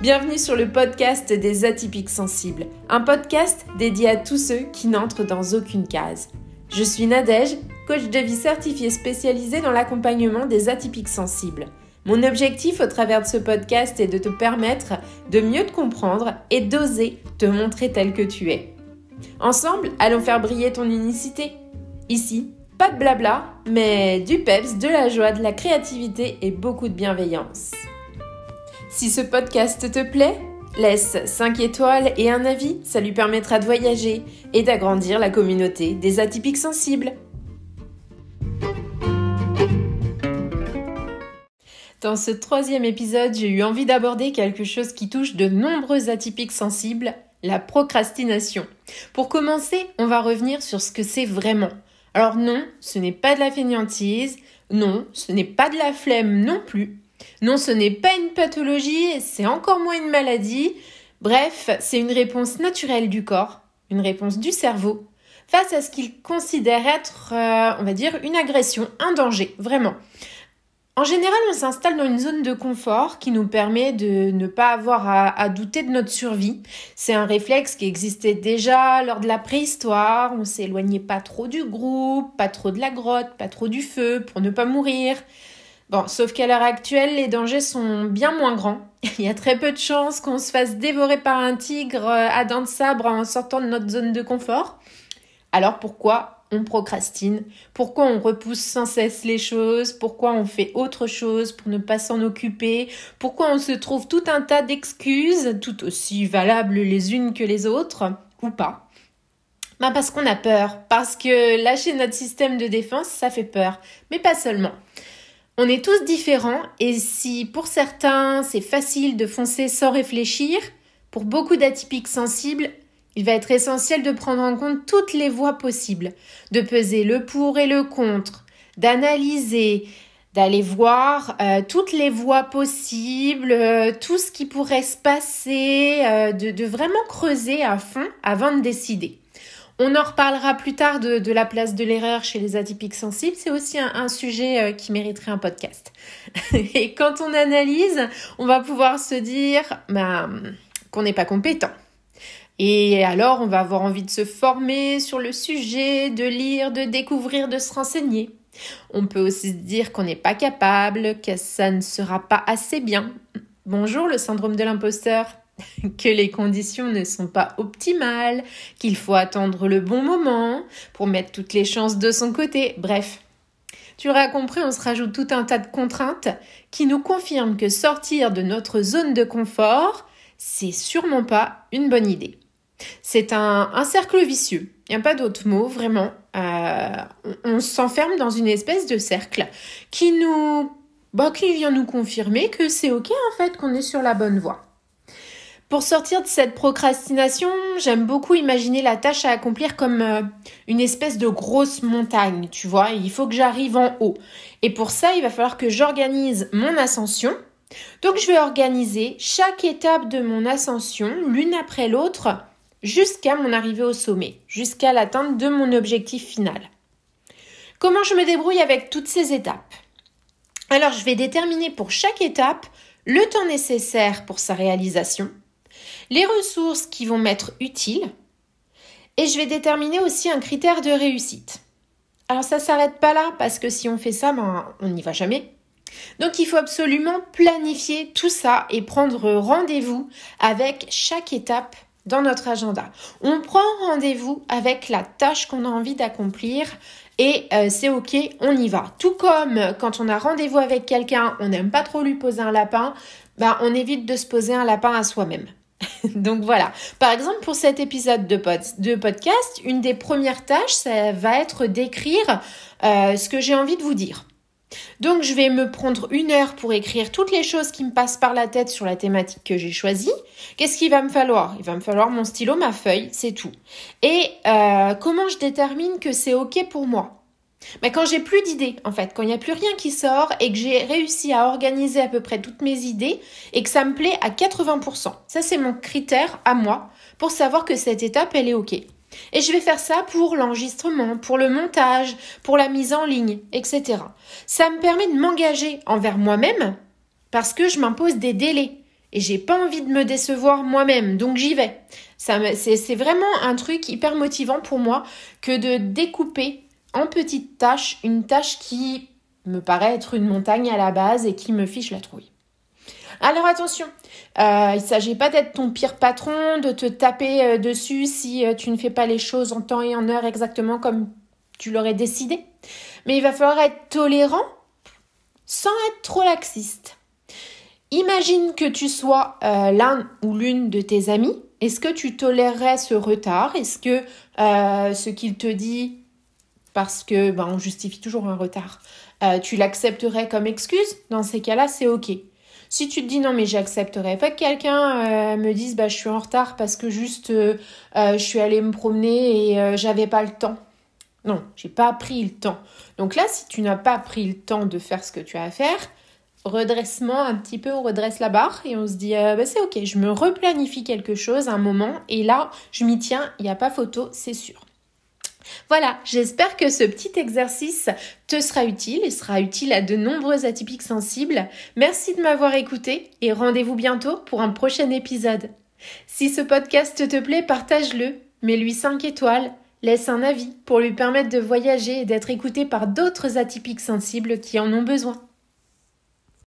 Bienvenue sur le podcast des atypiques sensibles, un podcast dédié à tous ceux qui n'entrent dans aucune case. Je suis Nadège, coach de vie certifié spécialisé dans l'accompagnement des atypiques sensibles. Mon objectif au travers de ce podcast est de te permettre de mieux te comprendre et d'oser te montrer tel que tu es. Ensemble, allons faire briller ton unicité. Ici, pas de blabla, mais du peps, de la joie, de la créativité et beaucoup de bienveillance. Si ce podcast te plaît, laisse 5 étoiles et un avis, ça lui permettra de voyager et d'agrandir la communauté des atypiques sensibles. Dans ce troisième épisode, j'ai eu envie d'aborder quelque chose qui touche de nombreux atypiques sensibles, la procrastination. Pour commencer, on va revenir sur ce que c'est vraiment. Alors non, ce n'est pas de la fainéantise, non, ce n'est pas de la flemme non plus, non, ce n'est pas une pathologie, c'est encore moins une maladie. Bref, c'est une réponse naturelle du corps, une réponse du cerveau, face à ce qu'il considère être, euh, on va dire, une agression, un danger, vraiment. En général, on s'installe dans une zone de confort qui nous permet de ne pas avoir à, à douter de notre survie. C'est un réflexe qui existait déjà lors de la préhistoire. On s'éloignait pas trop du groupe, pas trop de la grotte, pas trop du feu pour ne pas mourir. Bon, sauf qu'à l'heure actuelle, les dangers sont bien moins grands. Il y a très peu de chances qu'on se fasse dévorer par un tigre euh, à dents de sabre en sortant de notre zone de confort. Alors pourquoi on procrastine Pourquoi on repousse sans cesse les choses Pourquoi on fait autre chose pour ne pas s'en occuper Pourquoi on se trouve tout un tas d'excuses, tout aussi valables les unes que les autres, ou pas ben parce qu'on a peur, parce que lâcher notre système de défense, ça fait peur, mais pas seulement. On est tous différents et si pour certains c'est facile de foncer sans réfléchir, pour beaucoup d'atypiques sensibles, il va être essentiel de prendre en compte toutes les voies possibles, de peser le pour et le contre, d'analyser, d'aller voir euh, toutes les voies possibles, euh, tout ce qui pourrait se passer, euh, de vraiment creuser à fond avant de décider. On en reparlera plus tard de, la place de l'erreur chez les atypiques sensibles. C'est aussi un, sujet euh, qui mériterait un podcast. Et quand on analyse, on va pouvoir se dire bah, qu'on n'est pas compétent. Et alors, on va avoir envie de se former sur le sujet, de lire, de découvrir, de se renseigner. On peut aussi se dire qu'on n'est pas capable, que ça ne sera pas assez bien. Bonjour le syndrome de l'imposteur. que les conditions ne sont pas optimales, qu'il faut attendre le bon moment pour mettre toutes les chances de son côté, bref. Tu auras compris, on se rajoute tout un tas de contraintes qui nous confirment que sortir de notre zone de confort, c'est sûrement pas une bonne idée. C'est un, cercle vicieux. Il n'y a pas d'autre mot, vraiment. Euh, on, s'enferme dans une espèce de cercle qui nous, bah, qui vient nous confirmer que c'est ok en fait qu'on est sur la bonne voie. Pour sortir de cette procrastination, j'aime beaucoup imaginer la tâche à accomplir comme euh, une espèce de grosse montagne, tu vois, il faut que j'arrive en haut. Et pour ça, il va falloir que j'organise mon ascension. Donc je vais organiser chaque étape de mon ascension, l'une après l'autre, jusqu'à mon arrivée au sommet, jusqu'à l'atteinte de mon objectif final. Comment je me débrouille avec toutes ces étapes Alors je vais déterminer pour chaque étape le temps nécessaire pour sa réalisation, les ressources qui vont m'être utiles, et je vais déterminer aussi un critère de réussite. Alors ça s'arrête pas là, parce que si on fait ça, ben, on n'y va jamais. Donc il faut absolument planifier tout ça et prendre rendez-vous avec chaque étape dans notre agenda. On prend rendez-vous avec la tâche qu'on a envie d'accomplir et euh, c'est ok, on y va. Tout comme quand on a rendez-vous avec quelqu'un, on n'aime pas trop lui poser un lapin, ben, on évite de se poser un lapin à soi-même. Donc voilà. Par exemple, pour cet épisode de, de podcast, une des premières tâches, ça va être d'écrire euh, ce que j'ai envie de vous dire. Donc je vais me prendre une heure pour écrire toutes les choses qui me passent par la tête sur la thématique que j'ai choisie. Qu'est-ce qu'il va me falloir Il va me falloir mon stylo, ma feuille, c'est tout. Et euh, comment je détermine que c'est OK pour moi mais quand j'ai plus d'idées, en fait, quand il n'y a plus rien qui sort et que j'ai réussi à organiser à peu près toutes mes idées et que ça me plaît à 80%, ça c'est mon critère à moi pour savoir que cette étape elle est OK. Et je vais faire ça pour l'enregistrement, pour le montage, pour la mise en ligne, etc. Ça me permet de m'engager envers moi-même parce que je m'impose des délais et j'ai pas envie de me décevoir moi-même, donc j'y vais. c'est vraiment un truc hyper motivant pour moi que de découper en petite tâche, une tâche qui me paraît être une montagne à la base et qui me fiche la trouille. Alors attention, euh, il ne s'agit pas d'être ton pire patron, de te taper euh, dessus si euh, tu ne fais pas les choses en temps et en heure exactement comme tu l'aurais décidé. Mais il va falloir être tolérant sans être trop laxiste. Imagine que tu sois l'un ou l'une de tes amis. Est-ce que tu tolérerais ce retard Est-ce que ce qu'il te dit parce que ben, on justifie toujours un retard. Euh, tu l'accepterais comme excuse Dans ces cas-là, c'est OK. Si tu te dis non mais j'accepterai pas que quelqu'un euh, me dise bah je suis en retard parce que juste euh, je suis allée me promener et j'avais pas le temps. Non, j'ai pas pris le temps. Donc là, si tu n'as pas pris le temps de faire ce que tu as à faire, redressement un petit peu, on redresse la barre et on se dit bah, c'est ok, je me replanifie quelque chose un moment et là je m'y tiens, il n'y a pas photo, c'est sûr. Voilà, j'espère que ce petit exercice te sera utile et sera utile à de nombreux atypiques sensibles. Merci de m'avoir écouté et rendez-vous bientôt pour un prochain épisode. Si ce podcast te plaît, partage-le, mets-lui 5 étoiles, laisse un avis pour lui permettre de voyager et d'être écouté par d'autres atypiques sensibles qui en ont besoin.